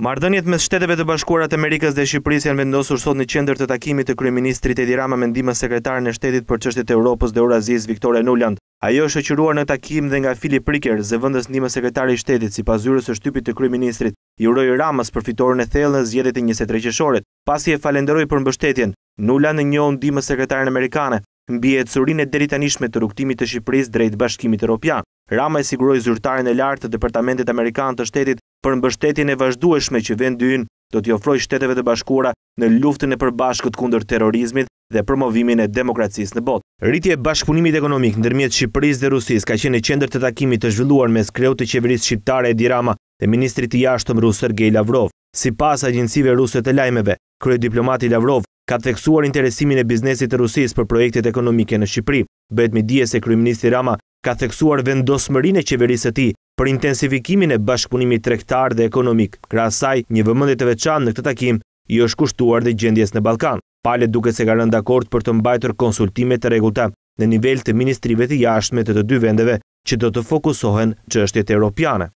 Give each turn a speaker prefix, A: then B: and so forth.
A: Mardënjet me shteteve të bashkuarat Amerikës dhe Shqipëris janë vendosur sot në qender të takimit të Kryeministri Teddy Rama me ndima sekretarën e shtetit për qështet e Europës dhe Eurazis, Viktore Nuland. Ajo është qëruar në takim dhe nga Filip Riker, zëvëndës ndima sekretari shtetit, si pazyrës së shtypit të Kryeministrit, i uroj Ramas për fitorën e thellë në zjedit e njëse treqeshorit. Pasi e falenderoj për mbështetjen, nula në njohë ndima sekretarën Amerikane, mbi e cërin e deritanishme të ruktimit të Shqipëris drejt bashkimit e Europian. Rama e siguroj zyrtarën e lartë të departamentit Amerikanë të shtetit për mbështetjen e vazhdueshme që vendi do t'i ofroj shteteve të bashkura në luftën e përbashkët kundër terrorizmit dhe promovimin e demokracisë në botë. Rritje e bashkëpunimit ekonomik ndërmjet Shqipërisë dhe Rusisë ka qenë e qendër të takimit të zhvilluar mes kreut të qeverisë shqiptare Edi Rama dhe ministri të jashtëm rusë Sergej Lavrov. Si pas agjensive rusët e lajmeve, krye diplomati Lavrov ka theksuar interesimin e biznesit të Rusisë për projektet ekonomike në Shqipëri. Bëhet mi dje se krye ministri Rama ka theksuar vendosmërin e qeverisë të ti për intensifikimin e bashkëpunimit trektar dhe ekonomik, krasaj një vëmëndit të veçan në këtë takim i është kushtuar dhe gjendjes në Balkan. Pale duke se ka rënda akord për të mbajtër konsultimet të regullta në nivel të ministrive të jashtme të të dy vendeve që do të fokusohen që është të europiane.